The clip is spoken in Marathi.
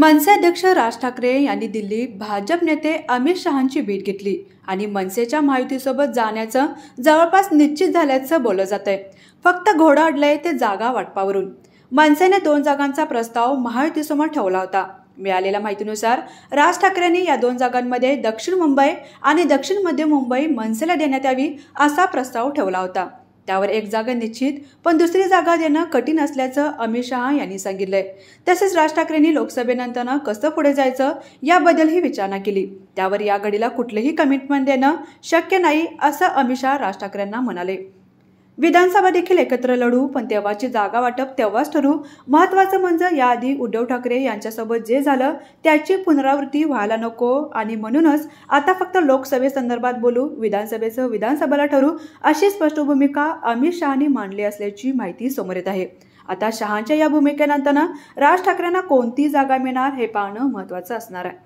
मनसे अध्यक्ष राज ठाकरे यांनी दिल्लीत भाजप नेते अमित शहांची भेट घेतली आणि मनसेच्या माहितीसोबत जाण्याचं जवळपास निश्चित झाल्याचं बोललं जात आहे फक्त घोडं अडलंय ते जागा वाटपावरून मनसेने दोन जागांचा प्रस्ताव महायुतीसमोर ठेवला होता मिळालेल्या माहितीनुसार राज ठाकरेंनी या दोन जागांमध्ये दक्षिण मुंबई आणि दक्षिण मध्य मुंबई मनसेला देण्यात यावी असा प्रस्ताव ठेवला होता त्यावर एक जागा निश्चित पण दुसरी जागा देणं कठीण असल्याचं अमित शहा यांनी सांगितलंय तसेच राज ठाकरेंनी लोकसभेनंतर कसं पुढे जायचं याबद्दलही विचारणा केली त्यावर या घडीला कुठलेही कमिटमेंट देणं शक्य नाही असं अमित शहा राज ठाकरेंना म्हणाले विधानसभा देखील एकत्र लढू पण तेव्हाची जागा वाटप तेव्हाच ठरू महत्त्वाचं म्हणजे याआधी उद्धव ठाकरे यांच्यासोबत जे झालं त्याची पुनरावृत्ती व्हायला नको आणि म्हणूनच आता फक्त लोकसभेसंदर्भात बोलू विधानसभेचं विधानसभेला ठरू अशी स्पष्ट भूमिका अमित शहानी मांडली असल्याची माहिती समोर येत आहे आता शहाच्या या भूमिकेनंतर राज ठाकरेंना कोणती जागा मिळणार हे पाहणं महत्त्वाचं असणार आहे